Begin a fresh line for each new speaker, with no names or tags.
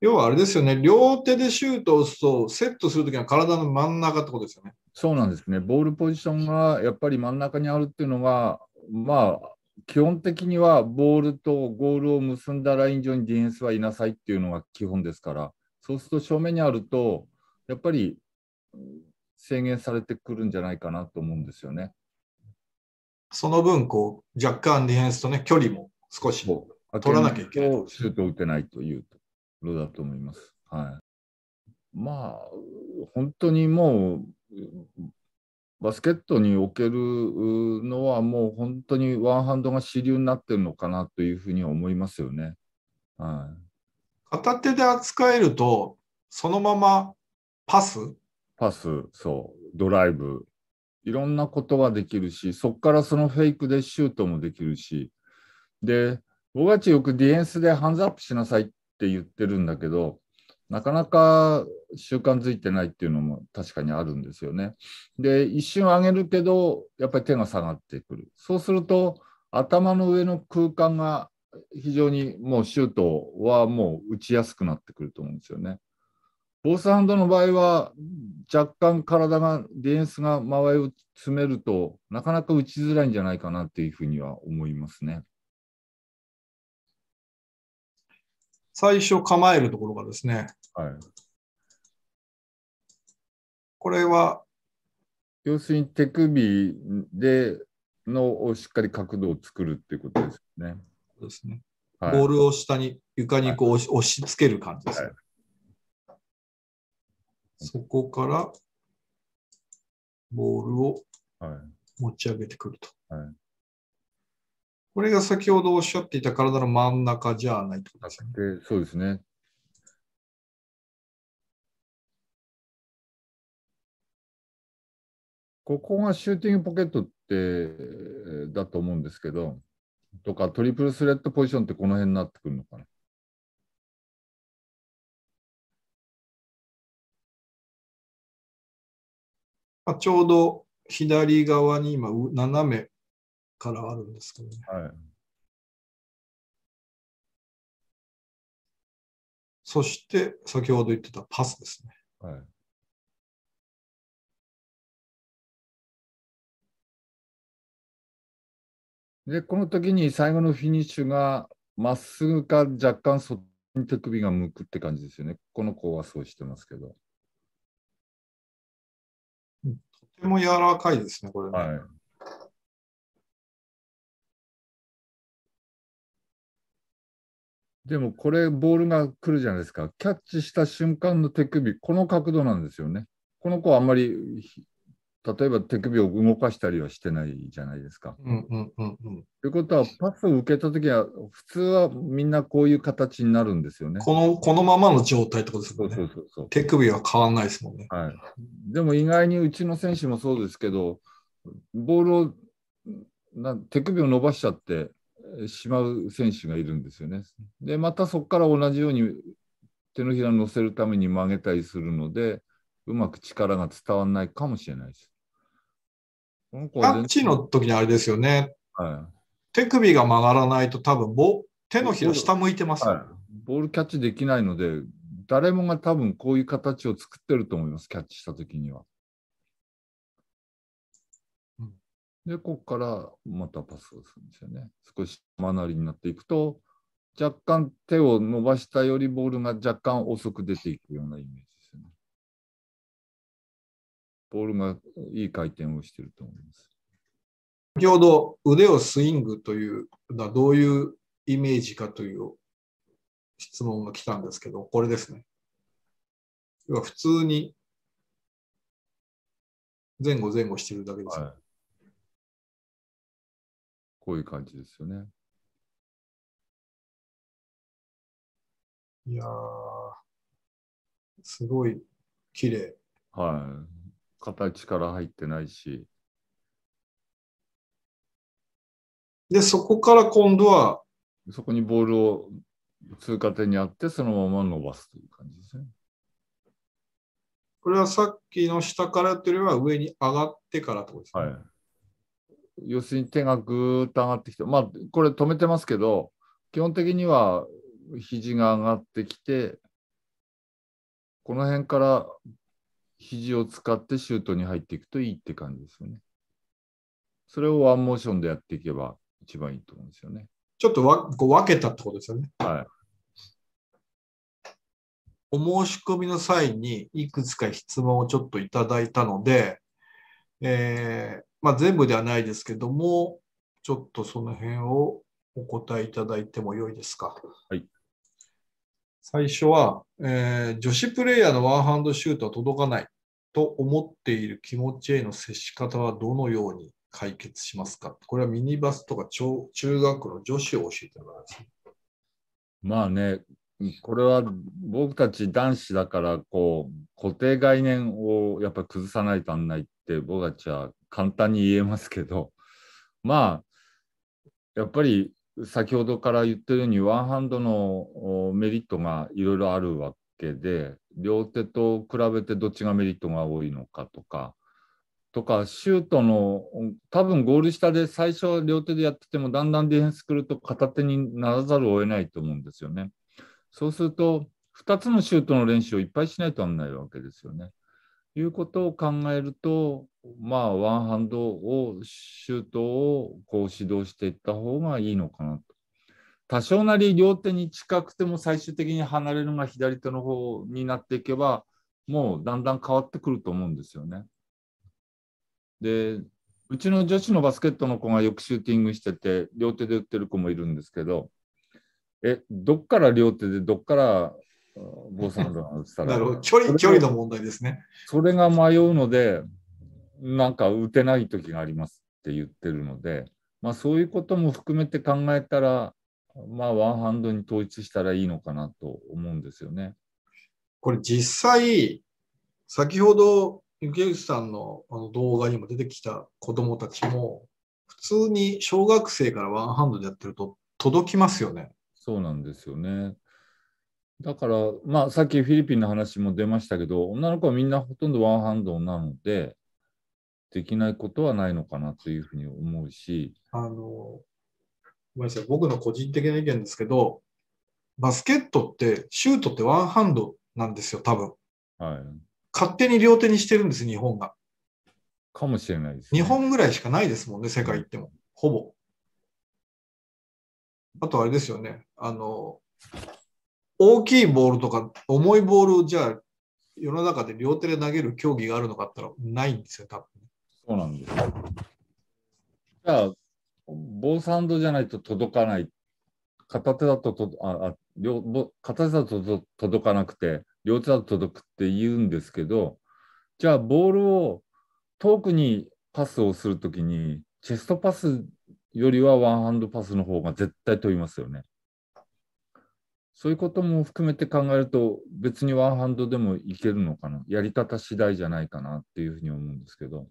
要はあれですよね、両手でシュートを打つと、セットするときは体の真ん中ってことですよね。
そうなんですね、ボールポジションがやっぱり真ん中にあるっていうのが、まあ、基本的にはボールとゴールを結んだライン上にディフェンスはいなさいっていうのが基本ですから、そうすると正面にあると、やっぱり制限されてくるんじゃないかなと思
うんですよね。その分こう、若干ディフェンスと、ね、距離も少し取らなきゃいけない。シ
ュートを打てないというと。ろだと思います。はい、まあ本当にもうバスケットにおけるのはもう本当にワンハンドが主流になってるのかなというふうに思いますよね。はい、片手で扱えるとそのままパスパスそうドライブいろんなことができるしそこからそのフェイクでシュートもできるしで僕たちよくディフェンスでハンズアップしなさいってって言ってるんだけど、なかなか習慣づいてないっていうのも確かにあるんですよね。で、一瞬上げるけど、やっぱり手が下がってくる。そうすると、頭の上の空間が非常にもうシュートはもう打ちやすくなってくると思うんですよね。ボースハンドの場合は、若干体が、ディフェンスが間合いを詰めるとなかなか打ちづらいんじゃないかなっていうふうには思いますね。
最初構えるところ
がですね、はい、これは。要するに手首でのしっかり角度を作るっていうことですね。で
すね。はい、ボールを下に、床にこう押し,、押し付ける感じです、ねはいそこから、ボールを持ち上げてくると。はいこれが先ほどおっしゃっていた体の真ん中じゃないと
ですね。そうですね。
ここがシ
ューティングポケットってだと思うんですけど、とかトリプルスレッドポジションってこの辺になってくるのかな。
あ、ちょうど左側に今、斜めからあるんですけどね。はい、そして、先ほど言ってたパスですね。は
い、で、この時に最後のフィニッシュが、まっすぐか若干そっ手首が向くって感じですよね。この子はそうしてますけど。とても柔らかいです
ね、これ、ね、はい
でもこれ、ボールが来るじゃないですか、キャッチした瞬間の手首、この角度なんですよね。この子はあんまり、例えば手首を動かしたりはしてないじゃないですか。うんうんうんうん、ということは、パスを受けたときは、普通はみんなこういう形になるんですよね。このこのままの状態ってことですもんね。そうそう手首は変わんないですもんね、はい。でも意外にうちの選手もそうですけど、ボールをな手首を伸ばしちゃって、しまう選手がいるんですよね。でまたそこから同じように手のひらに乗せるために曲げたりするのでうまく力が伝わらないかもしれないです。
この子チの時にあれですよね、はい、手首が曲がらないと多分ボ手のひら下向いてます、はい、ボールキャッチできないので誰もが多分こ
ういう形を作ってると思いますキャッチした時には。で、ここからまたパスをするんですよね。少し間なりになっていくと、若干手を伸ばしたよりボールが若干遅く出ていくようなイメージですね。ボールがいい回転をしていると思います。
先ほど腕をスイングというのはどういうイメージかという質問が来たんですけど、これですね。要は普通に前後前後してるだけです、は
いこういう感じですよね。いや
すごい綺麗。はい。形から入ってないし。で、そこから今度は。そこにボールを通過点にあって、そのまま伸ばすという感じですね。
これはさっきの下からというよりは上に上がってからいうことですか、
ね、はい要するに手がぐーっと上がってきて、まあ、これ止めてますけど、基本的には肘が上がってきて、この辺から肘を使ってシュートに入っていくといいって感じですよね。それをワンモーションでやっていけば一番いいと思うんですよね。ちょっとわこう
分けたってことですよね。はい。お申し込みの際にいくつか質問をちょっといただいたので、えー、まあ、全部ではないですけども、ちょっとその辺をお答えいただいてもよいですか。はい、最初は、えー、女子プレーヤーのワンハンドシュートは届かないと思っている気持ちへの接し方はどのように解決しますかこれはミニバスとか中学の女子を教えてもらいます。
まあね、これは僕たち男子だからこう固定概念をやっぱ崩さないとあんないって僕たちは簡単に言えますけど、まあ、やっぱり先ほどから言ってるように、ワンハンドのメリットがいろいろあるわけで、両手と比べてどっちがメリットが多いのかとか、とか、シュートの、多分ゴール下で最初は両手でやってても、だんだんディフェンス来ると片手にならざるを得ないと思うんですよね。そうすると、2つのシュートの練習をいっぱいしないとあんないわけですよね。いうことを考えると、まあ、ワンハンドを、シュートをこう指導していった方がいいのかなと。多少なり両手に近くても最終的に離れるのが左手の方になっていけば、もうだんだん変わってくると思うんですよね。で、うちの女子のバスケットの子がよくシューティングしてて、両手で打ってる子もいるんですけど、え、どっから両手で、どっから坊さんだなったら。距離、距離の問題ですね。それが迷うので、なんか打てない時がありますって言ってるので、まあ、そういうことも含めて考えたら、まあ、ワンハンドに統一したらいいのかなと思うんですよね。これ実
際、先ほど池内さんのあの動画にも出てきた子どもたちも、普通に小学生からワンハンドでやってると届きます
よね。そうなんですよね。だから、まあ、さっきフィリピンの話も出ましたけど、女の子はみんなほとんどワンハンドなので、できないことはないのかなというふうに思うし。
あのごめんなさい、僕の個人的な意見ですけど、バスケットって、シュートってワンハンドなんですよ、多分はい、勝手に両手にしてるんです、日本が。かもしれないです、ね、日本ぐらいしかないですもんね、世界行っても、ほぼ。あとあれですよね、あの、大きいボールとか重いボールをじゃあ世の中で両手で投げる競技があるのかったらないんですよ、多分。
そうなんですよ。じゃあ、棒サンドじゃないと届かない。片手だととああ両片手だと届かなくて、両手だと届くって言うんですけど、じゃあボールを遠くにパスをするときに、チェストパスよりはワンハンドパスの方が絶対飛びますよね。そういうことも含めて考えると、別にワンハンドでもいけるのかな、やり方次第じゃないかなっていうふうに思うんですけど。